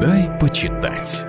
Дай почитать.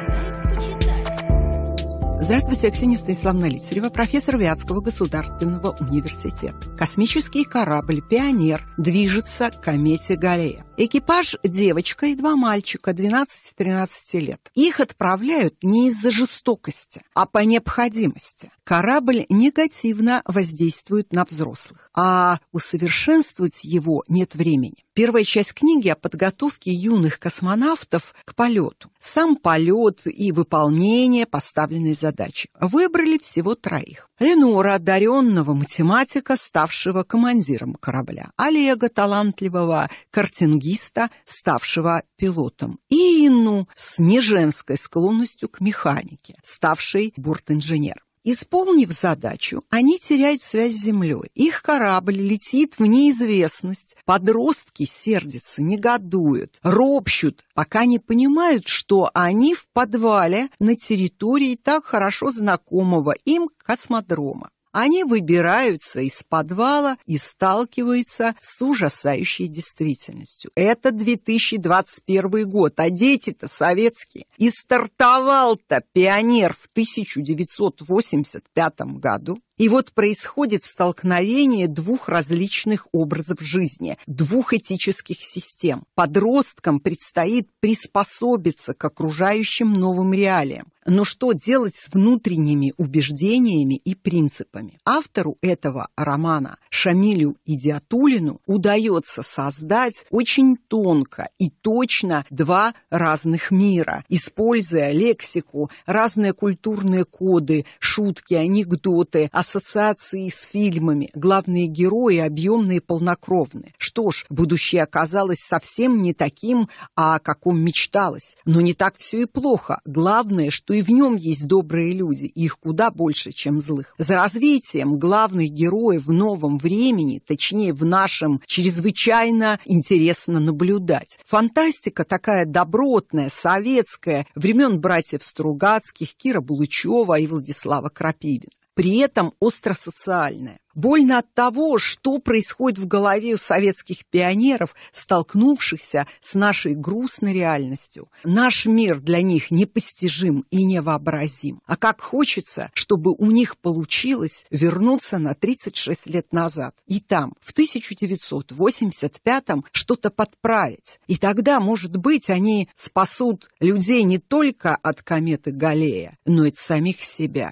Здравствуйте, Ксения Станиславовна Лицарева, профессор Вятского государственного университета. Космический корабль «Пионер» движется к комете Галея. Экипаж – девочка и два мальчика 12-13 лет. Их отправляют не из-за жестокости, а по необходимости. Корабль негативно воздействует на взрослых, а усовершенствовать его нет времени. Первая часть книги о подготовке юных космонавтов к полету. Сам полет и выполнение поставленной задачи. Выбрали всего троих. Ленора, одаренного математика, ставшего командиром корабля. Олега, талантливого картингиста радиста, ставшего пилотом, и Инну с неженской склонностью к механике, ставшей бортинженером. Исполнив задачу, они теряют связь с землей. Их корабль летит в неизвестность. Подростки сердятся, негодуют, ропщут, пока не понимают, что они в подвале на территории так хорошо знакомого им космодрома. Они выбираются из подвала и сталкиваются с ужасающей действительностью. Это 2021 год, а дети-то советские. И стартовал-то пионер в 1985 году. И вот происходит столкновение двух различных образов жизни, двух этических систем. Подросткам предстоит приспособиться к окружающим новым реалиям. Но что делать с внутренними убеждениями и принципами? Автору этого романа Шамилю Идиатулину удается создать очень тонко и точно два разных мира, используя лексику, разные культурные коды, шутки, анекдоты, ассоциации с фильмами. Главные герои объемные и полнокровные. Что ж, будущее оказалось совсем не таким, а о каком мечталось. Но не так все и плохо. Главное, что и и в нем есть добрые люди, их куда больше, чем злых. За развитием главных героев в новом времени, точнее в нашем, чрезвычайно интересно наблюдать. Фантастика такая добротная, советская, времен братьев Стругацких, Кира Булычева и Владислава Крапивина при этом остросоциальное. Больно от того, что происходит в голове у советских пионеров, столкнувшихся с нашей грустной реальностью. Наш мир для них непостижим и невообразим. А как хочется, чтобы у них получилось вернуться на 36 лет назад и там, в 1985-м, что-то подправить. И тогда, может быть, они спасут людей не только от кометы Галлея, но и от самих себя.